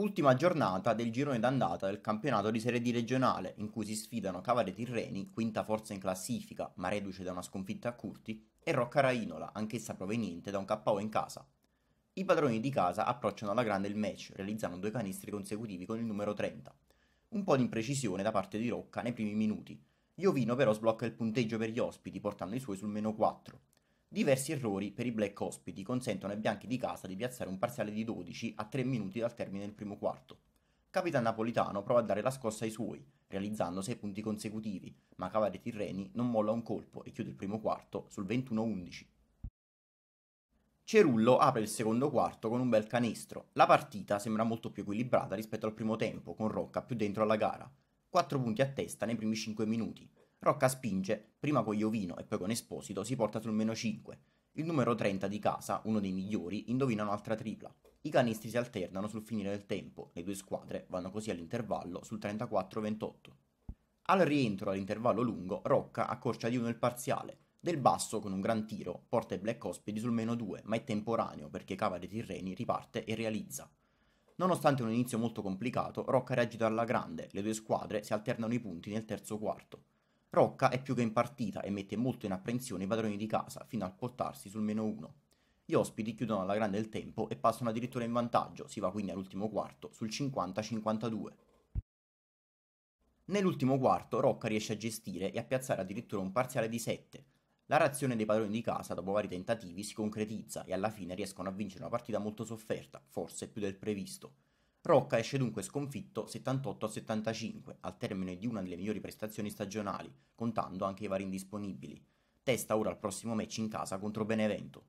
Ultima giornata del girone d'andata del campionato di Serie D regionale, in cui si sfidano Cavale Tirreni, quinta forza in classifica, ma reduce da una sconfitta a Curti, e Rocca Rainola, anch'essa proveniente da un KO in casa. I padroni di casa approcciano alla grande il match, realizzando due canistri consecutivi con il numero 30. Un po' di imprecisione da parte di Rocca nei primi minuti. Iovino però sblocca il punteggio per gli ospiti, portando i suoi sul meno 4. Diversi errori per i black ospiti consentono ai bianchi di casa di piazzare un parziale di 12 a 3 minuti dal termine del primo quarto. Capitan Napolitano prova a dare la scossa ai suoi, realizzando 6 punti consecutivi, ma Cavare Tirreni non molla un colpo e chiude il primo quarto sul 21-11. Cerullo apre il secondo quarto con un bel canestro. La partita sembra molto più equilibrata rispetto al primo tempo, con Rocca più dentro alla gara. 4 punti a testa nei primi 5 minuti. Rocca spinge, prima con Iovino e poi con Esposito, si porta sul meno 5. Il numero 30 di casa, uno dei migliori, indovina un'altra tripla. I canestri si alternano sul finire del tempo, le due squadre vanno così all'intervallo sul 34-28. Al rientro all'intervallo lungo, Rocca accorcia di uno il parziale. Del basso, con un gran tiro, porta i black ospiti sul meno 2, ma è temporaneo perché Cava dei Tirreni riparte e realizza. Nonostante un inizio molto complicato, Rocca reagita alla grande, le due squadre si alternano i punti nel terzo quarto. Rocca è più che in partita e mette molto in apprensione i padroni di casa fino a portarsi sul meno 1. Gli ospiti chiudono alla grande il tempo e passano addirittura in vantaggio, si va quindi all'ultimo quarto sul 50-52. Nell'ultimo quarto Rocca riesce a gestire e a piazzare addirittura un parziale di 7. La reazione dei padroni di casa dopo vari tentativi si concretizza e alla fine riescono a vincere una partita molto sofferta, forse più del previsto. Rocca esce dunque sconfitto 78 75 al termine di una delle migliori prestazioni stagionali, contando anche i vari indisponibili. Testa ora al prossimo match in casa contro Benevento.